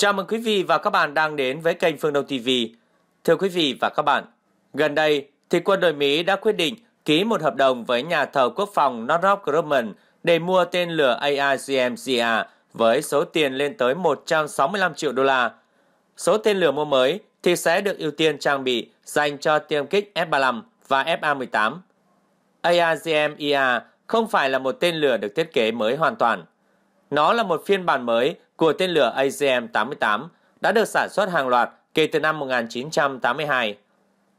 Chào mừng quý vị và các bạn đang đến với kênh Phương Đông TV. Thưa quý vị và các bạn, gần đây thì quân đội Mỹ đã quyết định ký một hợp đồng với nhà thầu quốc phòng Northrop Grumman để mua tên lửa AICM-CA với số tiền lên tới 165 triệu đô la. Số tên lửa mua mới thì sẽ được ưu tiên trang bị dành cho tiêm kích F-35 và FA-18. AICM-EA không phải là một tên lửa được thiết kế mới hoàn toàn. Nó là một phiên bản mới của tên lửa AGM-88 đã được sản xuất hàng loạt kể từ năm 1982.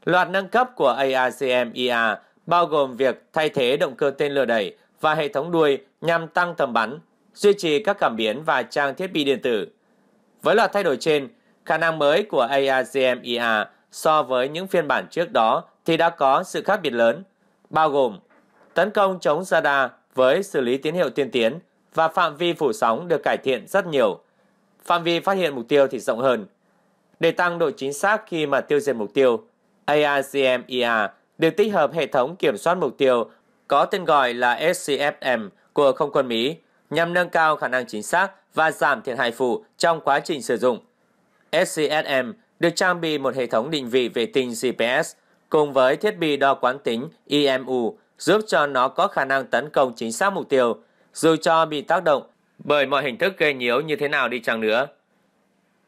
Loạt nâng cấp của ARCM-EA bao gồm việc thay thế động cơ tên lửa đẩy và hệ thống đuôi nhằm tăng tầm bắn, duy trì các cảm biến và trang thiết bị điện tử. Với loạt thay đổi trên, khả năng mới của ARCM-EA so với những phiên bản trước đó thì đã có sự khác biệt lớn, bao gồm tấn công chống radar với xử lý tín hiệu tiên tiến, và phạm vi phủ sóng được cải thiện rất nhiều. Phạm vi phát hiện mục tiêu thì rộng hơn. Để tăng độ chính xác khi mà tiêu diệt mục tiêu, ARCM-ER được tích hợp hệ thống kiểm soát mục tiêu có tên gọi là SCFM của không quân Mỹ nhằm nâng cao khả năng chính xác và giảm thiệt hại phụ trong quá trình sử dụng. SCSM được trang bị một hệ thống định vị vệ tinh GPS cùng với thiết bị đo quán tính IMU giúp cho nó có khả năng tấn công chính xác mục tiêu dù cho bị tác động bởi mọi hình thức gây nhiễu như thế nào đi chăng nữa.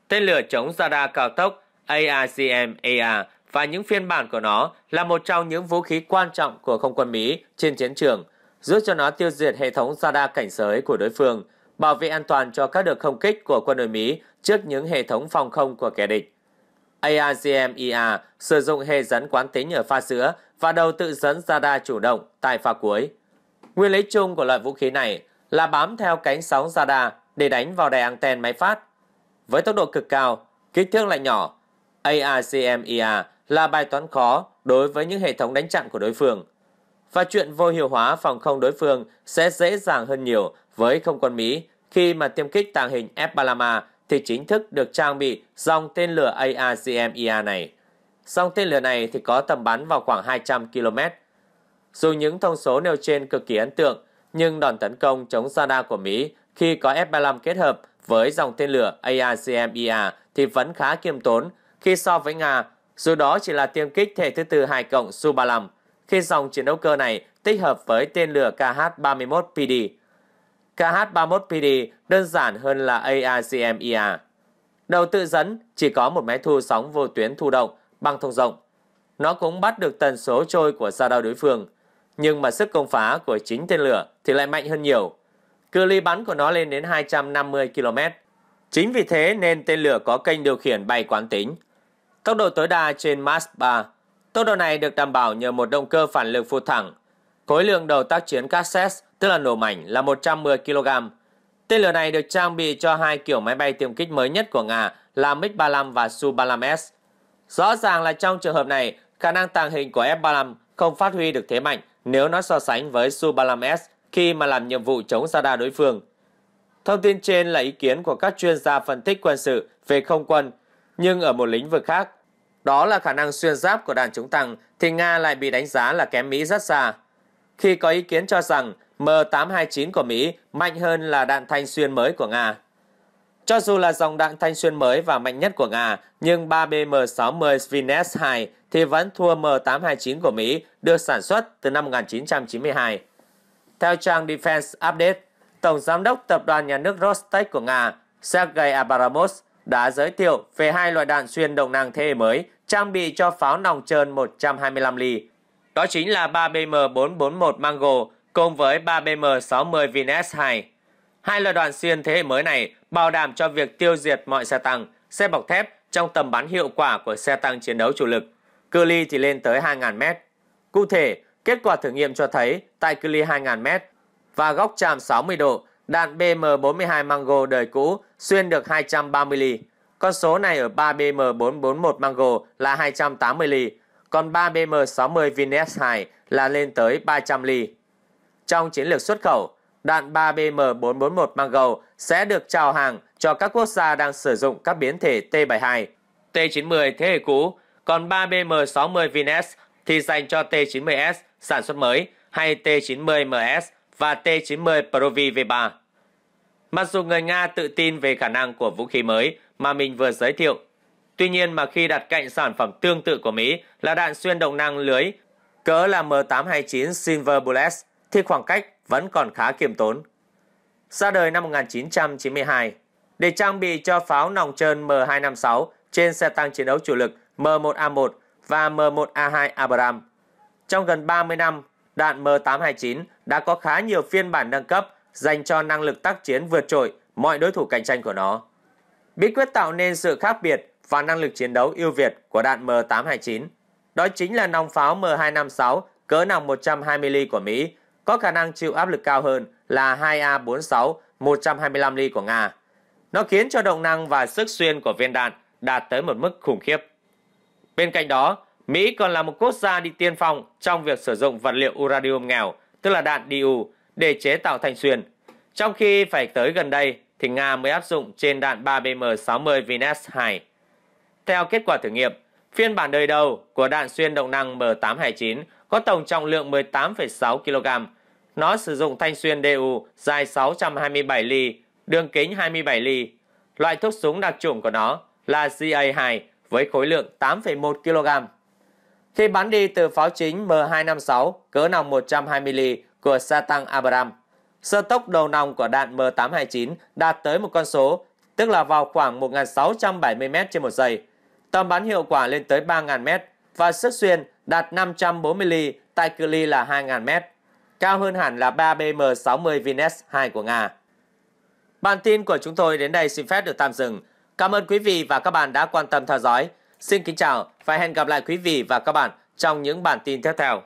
Tên lửa chống radar cao tốc ARCM-AR và những phiên bản của nó là một trong những vũ khí quan trọng của không quân Mỹ trên chiến trường, giúp cho nó tiêu diệt hệ thống radar cảnh giới của đối phương, bảo vệ an toàn cho các đợt không kích của quân đội Mỹ trước những hệ thống phòng không của kẻ địch. ARCM-ER sử dụng hệ dẫn quán tính ở pha giữa và đầu tự dẫn radar chủ động tại pha cuối. Nguyên lý chung của loại vũ khí này là bám theo cánh sóng radar để đánh vào đài anten máy phát. Với tốc độ cực cao, kích thước lại nhỏ, AICMIA là bài toán khó đối với những hệ thống đánh chặn của đối phương. Và chuyện vô hiệu hóa phòng không đối phương sẽ dễ dàng hơn nhiều với không quân Mỹ khi mà tiêm kích tàng hình F-35 thì chính thức được trang bị dòng tên lửa AICMIA này. Dòng tên lửa này thì có tầm bắn vào khoảng 200 km dù những thông số nêu trên cực kỳ ấn tượng, nhưng đòn tấn công chống radar của Mỹ khi có F-35 kết hợp với dòng tên lửa AICMIA thì vẫn khá kiêm tốn khi so với Nga, dù đó chỉ là tiêm kích thể thứ tư 2 cộng Su-35 khi dòng chiến đấu cơ này tích hợp với tên lửa KH-31PD. KH-31PD đơn giản hơn là AICMIA Đầu tự dẫn chỉ có một máy thu sóng vô tuyến thu động bằng thông rộng. Nó cũng bắt được tần số trôi của radar đối phương – nhưng mà sức công phá của chính tên lửa thì lại mạnh hơn nhiều. Cự ly bắn của nó lên đến 250 km. Chính vì thế nên tên lửa có kênh điều khiển bay quán tính. Tốc độ tối đa trên Mach 3. Tốc độ này được đảm bảo nhờ một động cơ phản lực phụt thẳng. Khối lượng đầu tác chiến cassette, tức là nổ mảnh, là 110 kg. Tên lửa này được trang bị cho hai kiểu máy bay tiêm kích mới nhất của Nga là MiG-35 và Su-35S. Rõ ràng là trong trường hợp này, khả năng tàng hình của F-35 không phát huy được thế mạnh nếu nó so sánh với Su-35S khi mà làm nhiệm vụ chống radar đối phương. Thông tin trên là ý kiến của các chuyên gia phân tích quân sự về không quân, nhưng ở một lĩnh vực khác, đó là khả năng xuyên giáp của đạn chống tăng thì Nga lại bị đánh giá là kém Mỹ rất xa. Khi có ý kiến cho rằng M829 của Mỹ mạnh hơn là đạn thanh xuyên mới của Nga. Cho dù là dòng đạn thanh xuyên mới và mạnh nhất của Nga, nhưng 3BM-60 Svines 2 thì vẫn thua M829 của Mỹ được sản xuất từ năm 1992. Theo trang Defense Update, Tổng Giám đốc Tập đoàn Nhà nước Rostec của Nga Sergei Abramov đã giới thiệu về hai loại đạn xuyên động năng thế hệ mới trang bị cho pháo nòng trơn 125 ly. Đó chính là 3BM-441 Mango cùng với 3BM-60 Vines 2. Hai là đoàn xuyên thế hệ mới này bảo đảm cho việc tiêu diệt mọi xe tăng, xe bọc thép trong tầm bắn hiệu quả của xe tăng chiến đấu chủ lực. Cự ly thì lên tới 2.000m. Cụ thể, kết quả thử nghiệm cho thấy tại cự ly 2.000m và góc chạm 60 độ, đạn BM42 Mango đời cũ xuyên được 230 ly. Con số này ở 3 BM441 Mango là 280 ly, còn 3 BM60 Vines 2 là lên tới 300 ly. Trong chiến lược xuất khẩu, đạn 3BM441 Mango sẽ được trao hàng cho các quốc gia đang sử dụng các biến thể T-72, T-90 thế hệ cũ, còn 3BM60 Vines thì dành cho T-90S sản xuất mới hay T-90MS và T-90 Provi V3. Mặc dù người Nga tự tin về khả năng của vũ khí mới mà mình vừa giới thiệu, tuy nhiên mà khi đặt cạnh sản phẩm tương tự của Mỹ là đạn xuyên động năng lưới cỡ là M829 Silver Bullet thì khoảng cách vẫn còn khá kiềm tốn. Ra đời năm 1992, để trang bị cho pháo nòng trơn M256 trên xe tăng chiến đấu chủ lực M1A1 và M1A2 Abrams. Trong gần 30 năm, đạn M829 đã có khá nhiều phiên bản nâng cấp dành cho năng lực tác chiến vượt trội mọi đối thủ cạnh tranh của nó. Bí quyết tạo nên sự khác biệt và năng lực chiến đấu ưu việt của đạn M829 đó chính là nòng pháo M256 cỡ nòng 120 mm của Mỹ có khả năng chịu áp lực cao hơn là 2A46 125 ly của Nga. Nó khiến cho động năng và sức xuyên của viên đạn đạt tới một mức khủng khiếp. Bên cạnh đó, Mỹ còn là một quốc gia đi tiên phong trong việc sử dụng vật liệu uranium nghèo, tức là đạn DU, để chế tạo thanh xuyên. Trong khi phải tới gần đây thì Nga mới áp dụng trên đạn 3BM-60 Vines 2. Theo kết quả thử nghiệm, phiên bản đời đầu của đạn xuyên động năng M829 có tổng trọng lượng 18,6 kg nó sử dụng thanh xuyên DU dài 627 ly, đường kính 27 ly. Loại thuốc súng đặc trùng của nó là GA2 với khối lượng 8,1 kg. Khi bắn đi từ pháo chính M256 cỡ nòng 120 ly của Satan Abrams, sơ tốc đầu nòng của đạn M829 đạt tới một con số, tức là vào khoảng 1.670m trên một giây. Tầm bắn hiệu quả lên tới 3.000m và sức xuyên đạt 540 ly tại cự ly là 2.000m cao hơn hẳn là 3BM60 Vines 2 của Nga. Bản tin của chúng tôi đến đây xin phép được tạm dừng. Cảm ơn quý vị và các bạn đã quan tâm theo dõi. Xin kính chào và hẹn gặp lại quý vị và các bạn trong những bản tin tiếp theo.